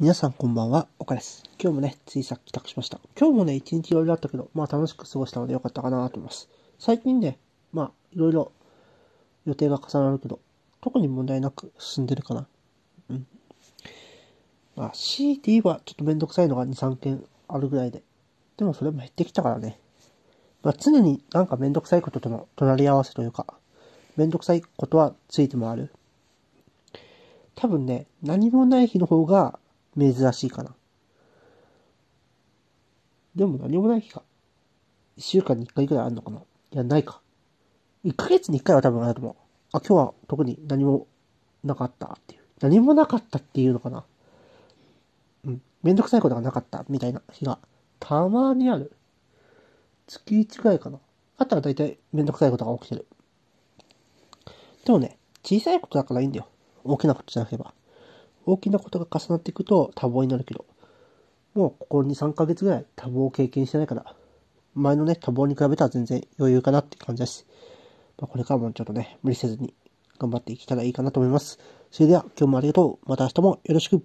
皆さんこんばんは、岡です。今日もね、ついさっき帰宅しました。今日もね、一日いろいろあったけど、まあ楽しく過ごしたのでよかったかなと思います。最近ね、まあいろいろ予定が重なるけど、特に問題なく進んでるかな。うん。まあ CD はちょっとめんどくさいのが2、3件あるぐらいで。でもそれも減ってきたからね。まあ常になんかめんどくさいこととの隣り合わせというか、めんどくさいことはついてもある。多分ね、何もない日の方が珍しいかな。でも何もない日が、1週間に1回ぐらいあるのかな。いや、ないか。1ヶ月に1回は多分あると思う。あ、今日は特に何もなかったっていう。何もなかったっていうのかな。うん。めんどくさいことがなかったみたいな日が、たまにある。月1くらいかな。あったら大体めんどくさいことが起きてる。でもね、小さいことだからいいんだよ。大きなことじゃなければ。大きなことが重なっていくと多忙になるけど、もうここ2、3ヶ月ぐらい多忙を経験してないから、前のね、多忙に比べたら全然余裕かなって感じだし、まあ、これからもちょっとね、無理せずに頑張っていけたらいいかなと思います。それでは今日もありがとう。また明日もよろしく。